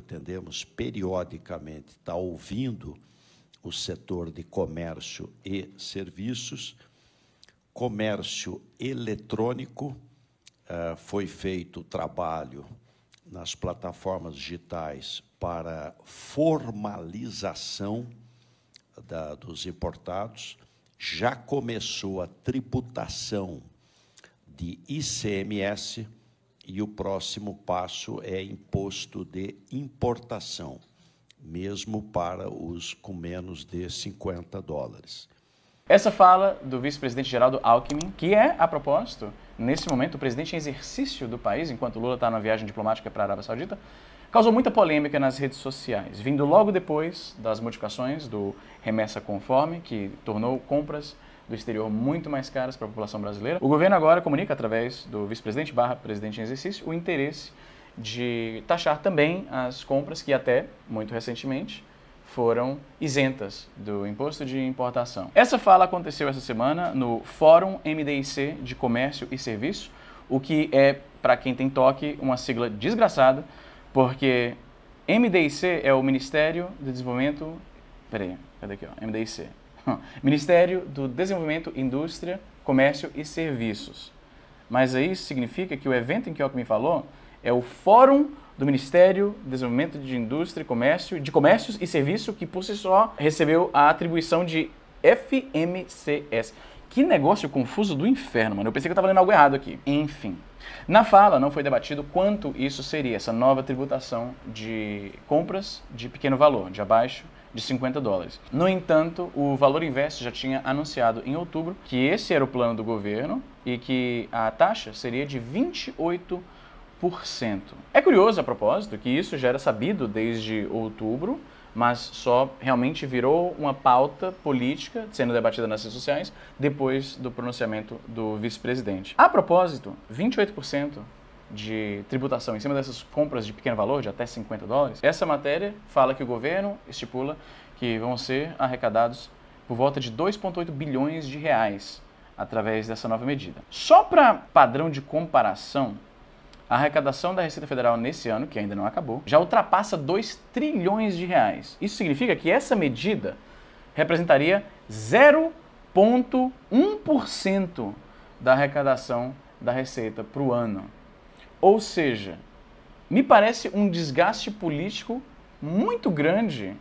pretendemos periodicamente estar tá ouvindo o setor de comércio e serviços. Comércio eletrônico, eh, foi feito trabalho nas plataformas digitais para formalização da, dos importados, já começou a tributação de ICMS e o próximo passo é imposto de importação, mesmo para os com menos de 50 dólares. Essa fala do vice-presidente Geraldo Alckmin, que é, a propósito, nesse momento, o presidente em exercício do país, enquanto Lula está na viagem diplomática para a Arábia Saudita, causou muita polêmica nas redes sociais, vindo logo depois das modificações do remessa conforme, que tornou compras do exterior muito mais caras para a população brasileira. O governo agora comunica através do vice-presidente barra presidente em exercício o interesse de taxar também as compras que até muito recentemente foram isentas do imposto de importação. Essa fala aconteceu essa semana no Fórum MDIC de Comércio e Serviço, o que é, para quem tem toque, uma sigla desgraçada, porque MDIC é o Ministério do Desenvolvimento. Peraí, cadê aqui? Ó? MDIC. Hum. Ministério do Desenvolvimento, Indústria, Comércio e Serviços. Mas aí significa que o evento em que o me falou é o Fórum do Ministério do Desenvolvimento de Indústria e Comércio, de Comércios e Serviço, que por si só recebeu a atribuição de FMCS. Que negócio confuso do inferno, mano. Eu pensei que eu estava lendo algo errado aqui. Enfim. Na fala, não foi debatido quanto isso seria, essa nova tributação de compras de pequeno valor, de abaixo de 50 dólares. No entanto, o Valor Invest já tinha anunciado em outubro que esse era o plano do governo e que a taxa seria de 28 é curioso a propósito que isso já era sabido desde outubro, mas só realmente virou uma pauta política sendo debatida nas redes sociais depois do pronunciamento do vice-presidente. A propósito, 28% de tributação em cima dessas compras de pequeno valor, de até 50 dólares, essa matéria fala que o governo estipula que vão ser arrecadados por volta de 2,8 bilhões de reais através dessa nova medida. Só para padrão de comparação, a arrecadação da Receita Federal nesse ano, que ainda não acabou, já ultrapassa 2 trilhões de reais. Isso significa que essa medida representaria 0,1% da arrecadação da Receita para o ano. Ou seja, me parece um desgaste político muito grande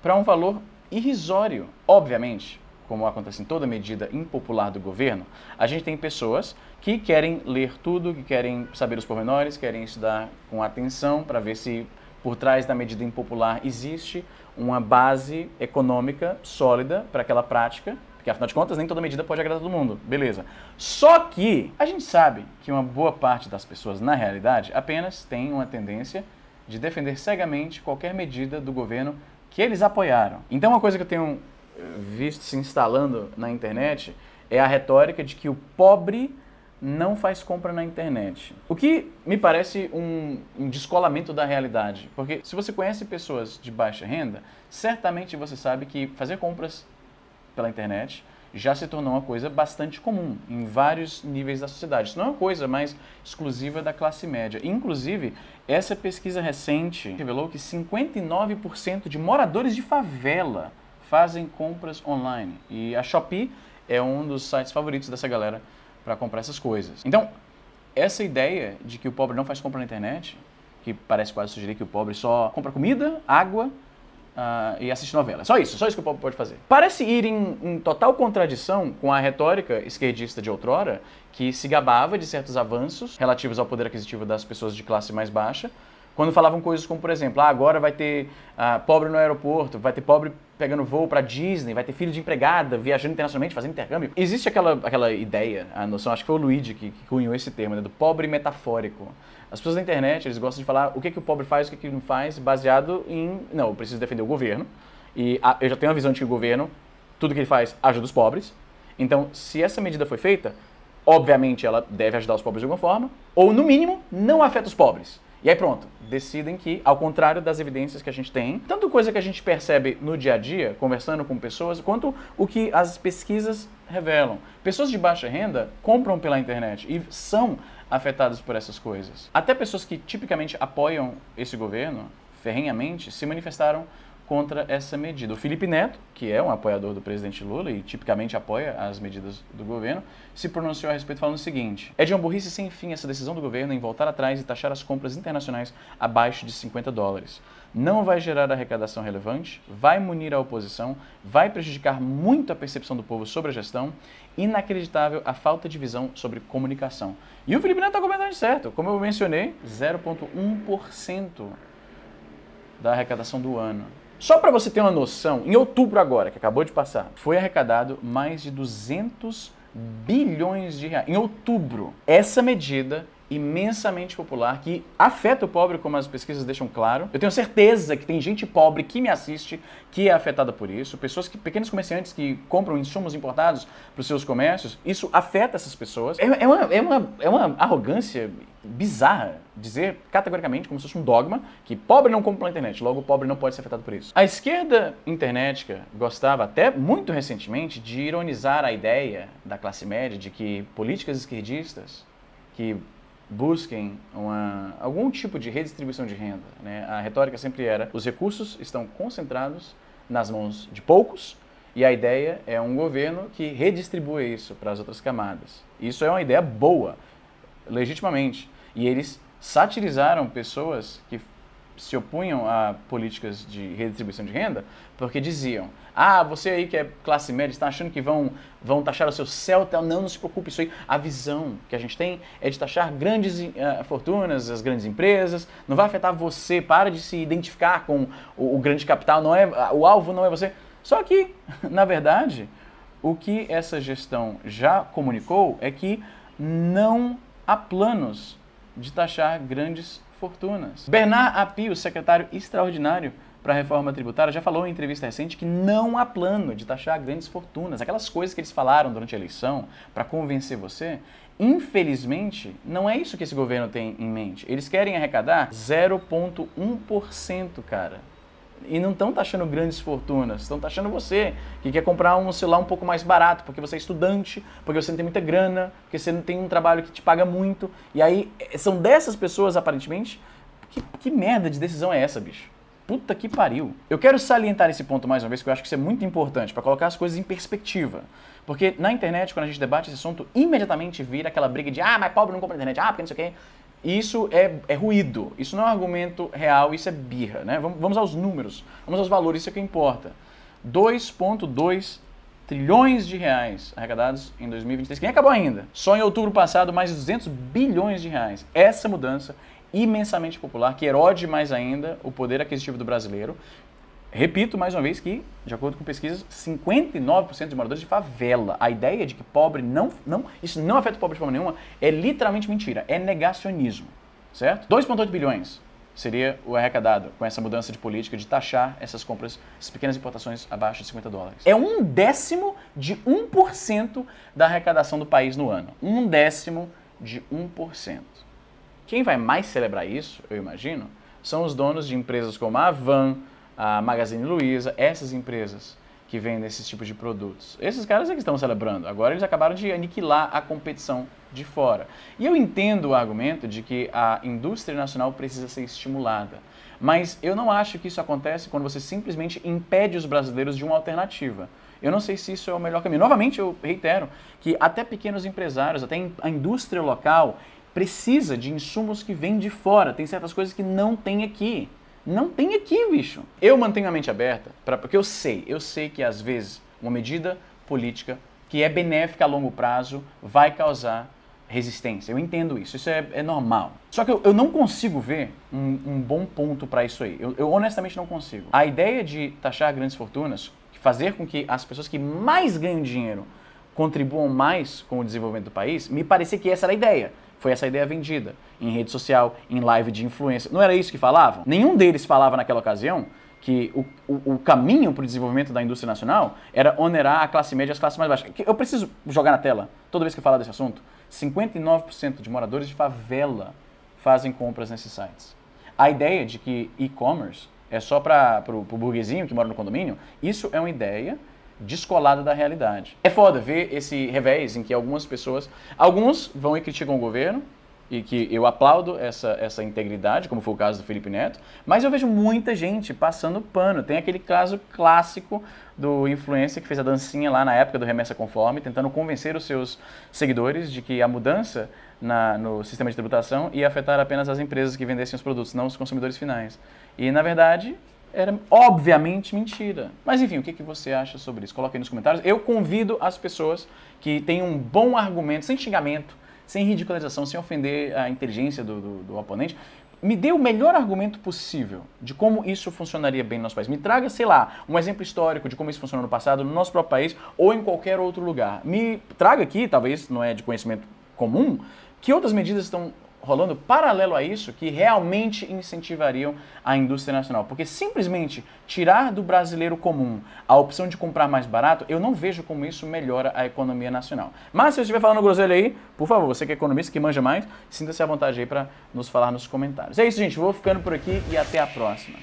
para um valor irrisório. Obviamente, como acontece em toda medida impopular do governo, a gente tem pessoas que querem ler tudo, que querem saber os pormenores, querem estudar com atenção para ver se por trás da medida impopular existe uma base econômica sólida para aquela prática porque afinal de contas, nem toda medida pode agradar todo mundo. Beleza. Só que a gente sabe que uma boa parte das pessoas, na realidade, apenas tem uma tendência de defender cegamente qualquer medida do governo que eles apoiaram. Então, uma coisa que eu tenho eh, visto se instalando na internet é a retórica de que o pobre não faz compra na internet. O que me parece um, um, descolamento da realidade, porque se você conhece pessoas de baixa renda, certamente você sabe que fazer compras pela internet já se tornou uma coisa bastante comum em vários níveis da sociedade. Isso não é uma coisa mais exclusiva da classe média. Inclusive, essa pesquisa recente revelou que 59% de moradores de favela fazem compras online. E a Shopee é um dos sites favoritos dessa galera para comprar essas coisas. Então, essa ideia de que o pobre não faz compra na internet, que parece quase sugerir que o pobre só compra comida, água Uh, e assistir novela. Só isso, só isso que o povo pode fazer. Parece ir em, em, total contradição com a retórica esquerdista de outrora, que se gabava de certos avanços relativos ao poder aquisitivo das pessoas de classe mais baixa, quando falavam coisas como, por exemplo, ah, agora vai ter ah, pobre no aeroporto, vai ter pobre pegando voo para Disney, vai ter filho de empregada, viajando internacionalmente, fazendo intercâmbio. Existe aquela, aquela ideia, a noção, acho que foi o Luigi que, que cunhou esse termo, né, do pobre metafórico as pessoas da internet, eles gostam de falar o que, que o pobre faz, o que, que não faz, baseado em, não, eu preciso defender o governo, e a, eu já tenho a visão de que o governo, tudo que ele faz, ajuda os pobres. Então, se essa medida foi feita, obviamente ela deve ajudar os pobres de alguma forma, ou no mínimo, não afeta os pobres. E aí pronto, decidem que, ao contrário das evidências que a gente tem, tanto coisa que a gente percebe no dia a dia, conversando com pessoas, quanto o que as pesquisas revelam. Pessoas de baixa renda compram pela internet e são afetadas por essas coisas. Até pessoas que tipicamente apoiam esse governo ferrenhamente se manifestaram contra essa medida. O Felipe Neto, que é um apoiador do presidente Lula e tipicamente apoia as medidas do governo, se pronunciou a respeito falando o seguinte: É de uma burrice sem fim essa decisão do governo em voltar atrás e taxar as compras internacionais abaixo de 50 dólares. Não vai gerar arrecadação relevante, vai munir a oposição, vai prejudicar muito a percepção do povo sobre a gestão. Inacreditável a falta de visão sobre comunicação. E o Felipe Neto está comentando certo. Como eu mencionei, 0,1% da arrecadação do ano. Só para você ter uma noção, em outubro agora, que acabou de passar, foi arrecadado mais de 200 bilhões de reais. Em outubro, essa medida imensamente popular que afeta o pobre, como as pesquisas deixam claro. Eu tenho certeza que tem gente pobre que me assiste que é afetada por isso. Pessoas que pequenos comerciantes que compram insumos importados para os seus comércios, isso afeta essas pessoas. É, é, uma, é, uma, é uma arrogância bizarra dizer categoricamente, como se fosse um dogma, que pobre não compra pela internet, logo pobre não pode ser afetado por isso. A esquerda internetica gostava até muito recentemente de ironizar a ideia da classe média de que políticas esquerdistas que busquem uma, algum tipo de redistribuição de renda. Né? A retórica sempre era: os recursos estão concentrados nas mãos de poucos e a ideia é um governo que redistribua isso para as outras camadas. Isso é uma ideia boa legitimamente. E eles satirizaram pessoas que se opunham a políticas de redistribuição de renda, porque diziam: ah, você aí que é classe média está achando que vão, vão taxar o seu Celta? Não, não se preocupe, isso aí. A visão que a gente tem é de taxar grandes uh, fortunas, as grandes empresas, não vai afetar você, para de se identificar com o, o grande capital, não é o alvo não é você. Só que, na verdade, o que essa gestão já comunicou é que não há planos de taxar grandes fortunas. Bernard Api, o secretário extraordinário para a reforma tributária, já falou em entrevista recente que não há plano de taxar grandes fortunas. Aquelas coisas que eles falaram durante a eleição para convencer você, infelizmente, não é isso que esse governo tem em mente. Eles querem arrecadar 0,1%, cara e não estão taxando tá grandes fortunas, estão taxando tá você, que quer comprar um celular um pouco mais barato, porque você é estudante, porque você não tem muita grana, porque você não tem um trabalho que te paga muito. E aí, eh, são dessas pessoas, aparentemente, que, que merda de decisão é essa, bicho? Puta que pariu. Eu quero salientar esse ponto mais uma vez, que eu acho que isso é muito importante, para colocar as coisas em perspectiva. Porque na internet, quando a gente debate esse assunto, imediatamente vira aquela briga de ah, mas pobre não compra internet, ah, porque não sei o quê. Isso é, é, ruído, isso não é um argumento real, isso é birra. Né? Vamos, vamos aos números, vamos aos valores, isso é que importa. 2,2 trilhões de reais arrecadados em 2023, que nem acabou ainda. Só em outubro passado, mais de 200 bilhões de reais. Essa mudança imensamente popular, que erode mais ainda o poder aquisitivo do brasileiro, Repito mais uma vez que, de acordo com pesquisas, 59% dos moradores de favela, a ideia de que pobre não, não. Isso não afeta o pobre de forma nenhuma é literalmente mentira, é negacionismo. Certo? 2,8 bilhões seria o arrecadado com essa mudança de política de taxar essas compras, essas pequenas importações abaixo de 50 dólares. É um décimo de 1% da arrecadação do país no ano. Um décimo de 1%. Quem vai mais celebrar isso, eu imagino, são os donos de empresas como a Avan, a Magazine Luiza, essas empresas que vendem esses tipos de produtos. Esses caras é que estão celebrando. Agora eles acabaram de aniquilar a competição de fora. E eu entendo o argumento de que a indústria nacional precisa ser estimulada. Mas eu não acho que isso acontece quando você simplesmente impede os brasileiros de uma alternativa. Eu não sei se isso é o melhor caminho. Novamente, eu reitero que até pequenos empresários, até a indústria local, precisa de insumos que vêm de fora. Tem certas coisas que não tem aqui. Não tem aqui, bicho. Eu mantenho a mente aberta, pra, porque eu sei, eu sei que às vezes uma medida política que é benéfica a longo prazo vai causar resistência. Eu entendo isso, isso é, é normal. Só que eu, eu não consigo ver um, um bom ponto para isso aí. Eu, eu honestamente não consigo. A ideia de taxar grandes fortunas, fazer com que as pessoas que mais ganham dinheiro contribuam mais com o desenvolvimento do país, me parece que essa era a ideia. Foi essa ideia vendida em rede social, em live de influência. Não era isso que falavam? Nenhum deles falava naquela ocasião que o, o, o caminho para o desenvolvimento da indústria nacional era onerar a classe média e as classes mais baixas. Eu preciso jogar na tela, toda vez que eu falar desse assunto, 59% de moradores de favela fazem compras nesses sites. A ideia de que e-commerce é só para o burguesinho que mora no condomínio, isso é uma ideia descolada da realidade. É foda ver esse revés em que algumas pessoas, alguns vão e criticam o governo, e que eu aplaudo essa, essa integridade, como foi o caso do Felipe Neto, mas eu vejo muita gente passando pano. Tem aquele caso clássico do influencer que fez a dancinha lá na época do Remessa Conforme, tentando convencer os seus seguidores de que a mudança na, no sistema de tributação ia afetar apenas as empresas que vendessem os produtos, não os consumidores finais. E, na verdade, era obviamente mentira. Mas enfim, o que, que você acha sobre isso? Coloque aí nos comentários. Eu convido as pessoas que têm um bom argumento, sem xingamento, sem ridicularização, sem ofender a inteligência do, do, do oponente, me dê o melhor argumento possível de como isso funcionaria bem no nosso país. Me traga, sei lá, um exemplo histórico de como isso funcionou no passado, no nosso próprio país ou em qualquer outro lugar. Me traga aqui, talvez não é de conhecimento comum, que outras medidas estão rolando paralelo a isso que realmente incentivariam a indústria nacional. Porque simplesmente tirar do brasileiro comum a opção de comprar mais barato, eu não vejo como isso melhora a economia nacional. Mas se eu estiver falando groselha aí, por favor, você que é economista, que manja mais, sinta-se à vontade aí para nos falar nos comentários. É isso, gente. Vou ficando por aqui e até a próxima.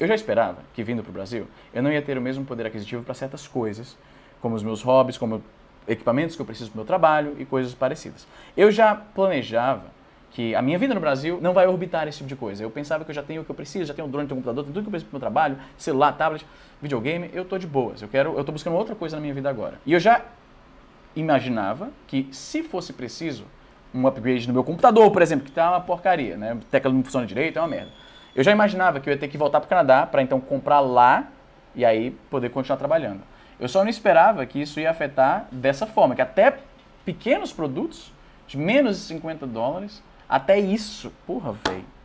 Eu já esperava que vindo para o Brasil eu não ia ter o mesmo poder aquisitivo para certas coisas, como os meus hobbies, como equipamentos que eu preciso para o meu trabalho e coisas parecidas. Eu já planejava que a minha vida no Brasil não vai orbitar esse tipo de coisa. Eu pensava que eu já tenho o que eu preciso, já tenho um drone, tenho um computador, tenho tudo que eu preciso para o meu trabalho, celular, tablet, videogame, eu estou de boas. Eu quero, eu estou buscando outra coisa na minha vida agora. E eu já imaginava que se fosse preciso um upgrade no meu computador, por exemplo, que está uma porcaria, né? A tecla não funciona direito, é uma merda. Eu já imaginava que eu ia ter que voltar para o Canadá para então comprar lá e aí poder continuar trabalhando. Eu só não esperava que isso ia afetar dessa forma, que até pequenos produtos de menos de 50 dólares, até isso, porra, velho